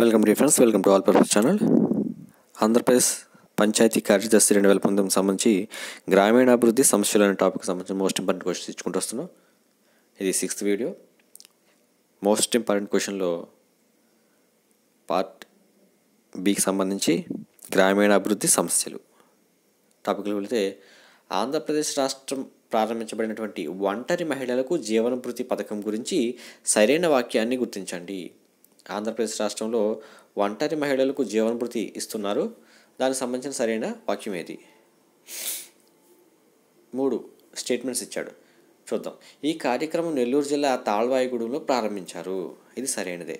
welcome the friends welcome to all purpose channel Andhra Pradesh panchayati కార్యదర్శి రెండు వేల పంతొమ్మిది సంబంధించి గ్రామీణాభివృద్ధి సమస్యలు అనే టాపిక్ సంబంధించి మోస్ట్ ఇంపార్టెంట్ క్వశ్చన్స్ ఇచ్చుకుంటూ వస్తున్నాం ఇది సిక్స్త్ వీడియో మోస్ట్ ఇంపార్టెంట్ క్వశ్చన్లో పార్ట్ బికి సంబంధించి గ్రామీణాభివృద్ధి సమస్యలు టాపిక్లో వెళితే ఆంధ్రప్రదేశ్ రాష్ట్రం ప్రారంభించబడినటువంటి ఒంటరి మహిళలకు జీవనభృతి పథకం గురించి సరైన వాక్యాన్ని గుర్తించండి ఆంధ్రప్రదేశ్ రాష్ట్రంలో ఒంటరి మహిళలకు జీవనభృతి ఇస్తున్నారు దానికి సంబంధించిన సరైన వాక్యం ఏది మూడు స్టేట్మెంట్స్ ఇచ్చాడు చూద్దాం ఈ కార్యక్రమం నెల్లూరు జిల్లా తాళ్వాయిగూడెంలో ప్రారంభించారు ఇది సరైనదే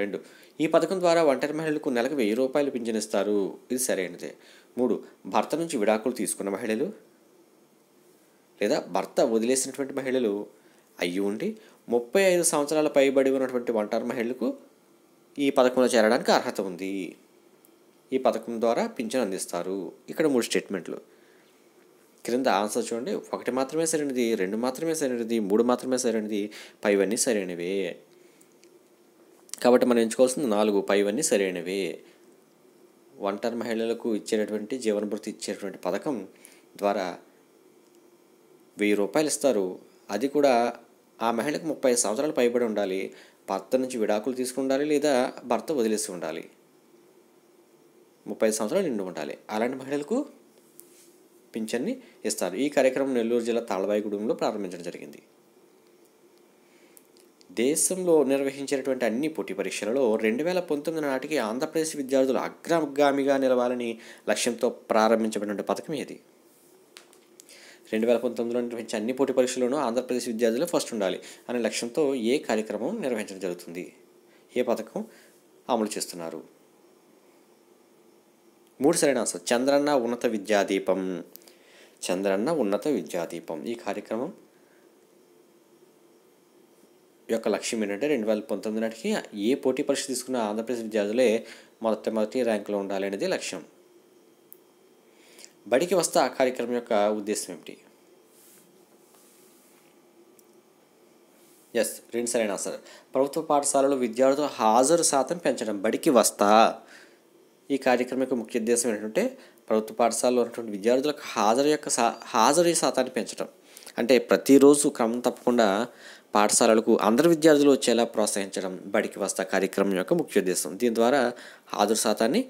రెండు ఈ పథకం ద్వారా ఒంటరి మహిళలకు నెలకు వెయ్యి రూపాయలు పింఛనిస్తారు ఇది సరైనదే మూడు భర్త నుంచి విడాకులు తీసుకున్న మహిళలు లేదా భర్త వదిలేసినటువంటి మహిళలు అయ్యి ఉండి ముప్పై ఐదు సంవత్సరాల పైబడి ఉన్నటువంటి ఒంటరి మహిళలకు ఈ పథకంలో చేరడానికి అర్హత ఉంది ఈ పథకం ద్వారా పింఛన్ అందిస్తారు ఇక్కడ మూడు స్టేట్మెంట్లు క్రింద ఆన్సర్ చూడండి ఒకటి మాత్రమే సరైనది రెండు మాత్రమే సరైనది మూడు మాత్రమే సరైనది పైవన్నీ సరైనవే కాబట్టి మనం ఎంచుకోవాల్సింది నాలుగు పైవన్నీ సరైనవే ఒంటర్ మహిళలకు ఇచ్చేటటువంటి జీవనభృతి ఇచ్చేటువంటి పథకం ద్వారా వెయ్యి రూపాయలు ఇస్తారు అది కూడా ఆ మహిళకు ముప్పై సంవత్సరాలు పైబడి ఉండాలి భర్త నుంచి విడాకులు ఉండాలి లేదా భర్త వదిలేసి ఉండాలి ముప్పై సంవత్సరాలు నిండు ఉండాలి అలాంటి మహిళలకు పింఛన్ని ఇస్తారు ఈ కార్యక్రమం నెల్లూరు జిల్లా తాళవాయిగూడెంలో ప్రారంభించడం జరిగింది దేశంలో నిర్వహించినటువంటి అన్ని పోటీ పరీక్షలలో రెండు వేల పంతొమ్మిది నాటికి ఆంధ్రప్రదేశ్ విద్యార్థులు అగ్రగామిగా నిలవాలని లక్ష్యంతో ప్రారంభించబడిన పథకం ఇది రెండు వేల పంతొమ్మిదిలో నిర్వహించే అన్ని పోటీ పరీక్షల్లోనూ ఆంధ్రప్రదేశ్ విద్యార్థులు ఫస్ట్ ఉండాలి అనే లక్ష్యంతో ఏ కార్యక్రమం నిర్వహించడం జరుగుతుంది ఏ పథకం అమలు చేస్తున్నారు మూడు సరైన ఆన్సర్ చంద్రన్న ఉన్నత విద్యాదీపం చంద్రన్న ఉన్నత విద్యాదీపం ఈ కార్యక్రమం యొక్క లక్ష్యం ఏంటంటే రెండు వేల పంతొమ్మిది నాటికి ఏ పోటీ పరీక్ష తీసుకున్న ఆంధ్రప్రదేశ్ విద్యార్థులే మొదటి మొదటి ర్యాంకులో ఉండాలి అనేది లక్ష్యం బడికి వస్తా కార్యక్రమం యొక్క ఉద్దేశం ఏమిటి ఎస్ రెండు సరైన ఆన్సర్ ప్రభుత్వ పాఠశాలలో విద్యార్థుల హాజరు శాతం పెంచడం బడికి వస్తా ఈ కార్యక్రమం యొక్క ముఖ్య ఉద్దేశం ఏంటంటే ప్రభుత్వ పాఠశాలలో ఉన్నటువంటి విద్యార్థులకు హాజరు యొక్క సా హాజరు శాతాన్ని పెంచడం అంటే ప్రతిరోజు క్రమం తప్పకుండా పాఠశాలలకు అందరు విద్యార్థులు వచ్చేలా ప్రోత్సహించడం బడికి వస్తా కార్యక్రమం యొక్క ముఖ్య ఉద్దేశం దీని ద్వారా హాజరు శాతాన్ని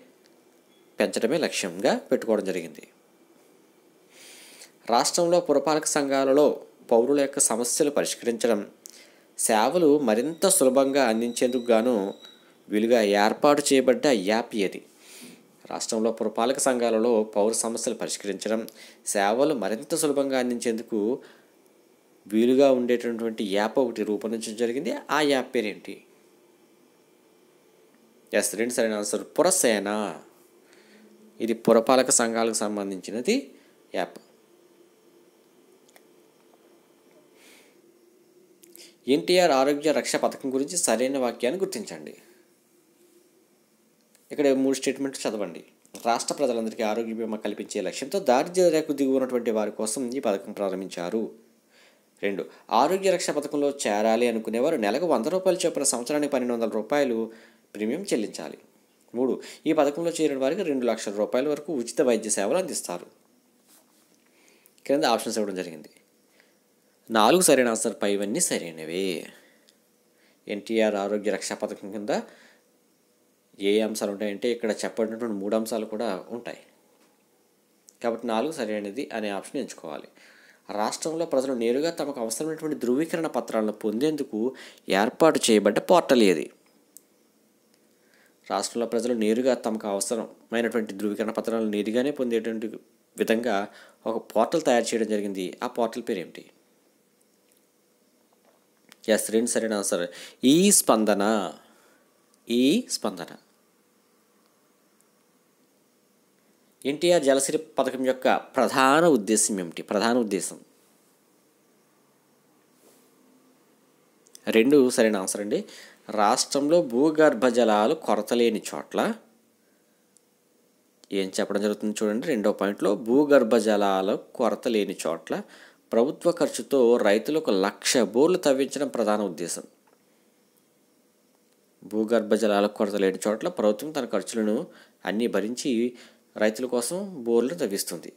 పెంచడమే లక్ష్యంగా పెట్టుకోవడం జరిగింది రాష్ట్రంలో పురపాలక సంఘాలలో పౌరుల యొక్క సమస్యలు పరిష్కరించడం సేవలు మరింత సులభంగా అందించేందుకు గాను వీలుగా ఏర్పాటు చేయబడ్డ యాప్ ఇది రాష్ట్రంలో పురపాలక సంఘాలలో పౌర సమస్యలు పరిష్కరించడం సేవలు మరింత సులభంగా అందించేందుకు వీలుగా ఉండేటటువంటి యాప్ ఒకటి రూపొందించడం జరిగింది ఆ యాప్ పేరేంటి ఎస్ రెండు సరైన ఆన్సర్ పురసేన ఇది పురపాలక సంఘాలకు సంబంధించినది యాప్ ఎన్టీఆర్ ఆరోగ్య రక్ష పథకం గురించి సరైన వాక్యాన్ని గుర్తించండి ఇక్కడ మూడు స్టేట్మెంట్లు చదవండి రాష్ట్ర ప్రజలందరికీ ఆరోగ్య బీమా కల్పించే లక్ష్యంతో దారిద్ర్య రేఖకు ఉన్నటువంటి వారి కోసం ఈ పథకం ప్రారంభించారు రెండు ఆరోగ్య రక్ష పథకంలో చేరాలి అనుకునేవారు నెలకు వంద రూపాయలు చొప్పున సంవత్సరానికి పన్నెండు వందల రూపాయలు ప్రీమియం చెల్లించాలి మూడు ఈ పథకంలో చేరిన వారికి రెండు లక్షల రూపాయల వరకు ఉచిత వైద్య సేవలు అందిస్తారు క్రింద ఆప్షన్స్ ఇవ్వడం జరిగింది నాలుగు సరైన ఆన్సర్ పైవన్నీ సరైనవే ఎన్టీఆర్ ఆరోగ్య రక్షా పథకం కింద ఏ అంశాలు ఉంటాయంటే ఇక్కడ చెప్పబడినటువంటి మూడు అంశాలు కూడా ఉంటాయి కాబట్టి నాలుగు సరైనది అనే ఆప్షన్ ఎంచుకోవాలి రాష్ట్రంలో ప్రజలు నేరుగా తమకు అవసరమైనటువంటి ధృవీకరణ పత్రాలను పొందేందుకు ఏర్పాటు చేయబడ్డ పోర్టల్ ఏది రాష్ట్రంలో ప్రజలు నేరుగా తమకు అవసరమైనటువంటి ధృవీకరణ పత్రాలను నేరుగానే పొందేటువంటి విధంగా ఒక పోర్టల్ తయారు చేయడం జరిగింది ఆ పోర్టల్ పేరు ఏమిటి ఎస్ రెండు సరైన ఆన్సర్ ఈ స్పందన ఈ స్పందన ఎన్టీఆర్ జలసిరి పథకం యొక్క ప్రధాన ఉద్దేశం ఏమిటి ప్రధాన ఉద్దేశం రెండు సరైన ఆన్సర్ అండి రాష్ట్రంలో భూగర్భ జలాలు కొరత లేని చోట్ల ఏం చెప్పడం జరుగుతుంది చూడండి రెండో పాయింట్లో భూగర్భ జలాల కొరత లేని చోట్ల ప్రభుత్వ ఖర్చుతో రైతులకు లక్ష బోర్లు తవ్వించడం ప్రధాన ఉద్దేశం భూగర్భ జలాల కొరత లేని చోట్ల ప్రభుత్వం తన ఖర్చులను అన్నీ భరించి రైతుల కోసం బోర్లు తవ్విస్తుంది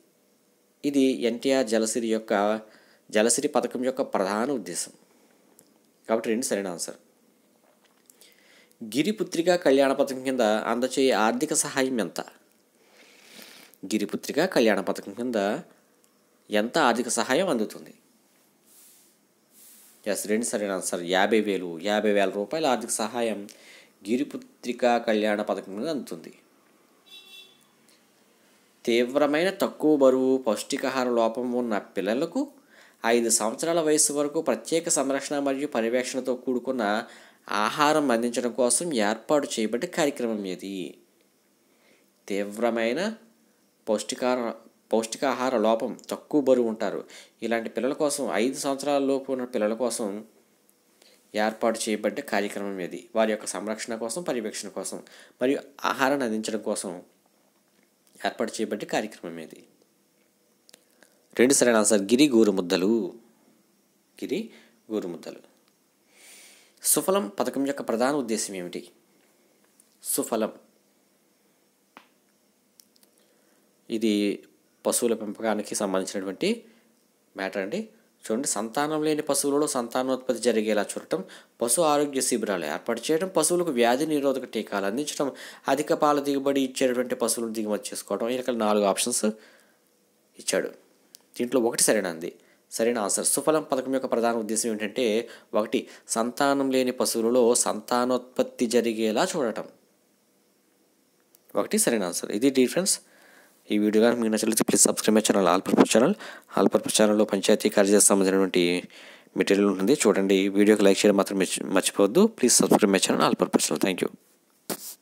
ఇది ఎన్టీఆర్ జలసిరి యొక్క జలసిరి పథకం యొక్క ప్రధాన ఉద్దేశం కాబట్టి రెండు సరైన ఆన్సర్ గిరిపుత్రిక కళ్యాణ పథకం కింద అందచేయ ఆర్థిక సహాయం ఎంత గిరిపుత్రిక కళ్యాణ పథకం కింద ఎంత ఆర్థిక సహాయం అందుతుంది ఎస్ రెండు సరైన ఆన్సర్ యాభై వేలు యాభై వేల రూపాయల ఆర్థిక సహాయం గిరిపుత్రికా కళ్యాణ పథకం మీద అందుతుంది తీవ్రమైన తక్కువ బరువు పౌష్టికాహార లోపం ఉన్న పిల్లలకు ఐదు సంవత్సరాల వయసు వరకు ప్రత్యేక సంరక్షణ మరియు పర్యవేక్షణతో కూడుకున్న ఆహారం అందించడం కోసం ఏర్పాటు చేయబడ్డ కార్యక్రమం ఇది తీవ్రమైన పౌష్టికార పౌష్టికాహార లోపం తక్కువ బరువు ఉంటారు ఇలాంటి పిల్లల కోసం ఐదు సంవత్సరాల లోపు ఉన్న పిల్లల కోసం ఏర్పాటు చేయబడ్డ కార్యక్రమం ఇది వారి యొక్క సంరక్షణ కోసం పర్యవేక్షణ కోసం మరియు ఆహారాన్ని అందించడం కోసం ఏర్పాటు చేయబడ్డ కార్యక్రమం ఇది రెండు సరైన ఆన్సర్ గిరి గోరుముద్దలు గిరి గోరుముద్దలు సుఫలం పథకం యొక్క ప్రధాన ఉద్దేశం ఏమిటి సుఫలం ఇది పశువుల పెంపకానికి సంబంధించినటువంటి మ్యాటర్ అండి చూడండి సంతానం లేని పశువులలో సంతానోత్పత్తి జరిగేలా చూడటం పశు ఆరోగ్య శిబిరాలు ఏర్పాటు చేయడం పశువులకు వ్యాధి నిరోధక టీకాలు అందించడం అధిక పాల దిగుబడి ఇచ్చేటటువంటి పశువులను దిగుమతి చేసుకోవడం ఇక్కడ నాలుగు ఆప్షన్స్ ఇచ్చాడు దీంట్లో ఒకటి సరైన అంది సరైన ఆన్సర్ సుఫలం పథకం యొక్క ప్రధాన ఉద్దేశం ఏంటంటే ఒకటి సంతానం లేని పశువులలో సంతానోత్పత్తి జరిగేలా చూడటం ఒకటి సరైన ఆన్సర్ ఇది డిఫరెన్స్ ఈ వీడియో కానీ మీకు నచ్చినట్లయితే please subscribe my channel all purpose channel all purpose ఛానల్లో పంచాయతీ కార్యాలయానికి సంబంధించినటువంటి మెటీరియల్ ఉంటుంది చూడండి వీడియోకి లైక్ చేయడం మాత్రం మర్చిపోవద్దు please subscribe my channel all purpose channel thank you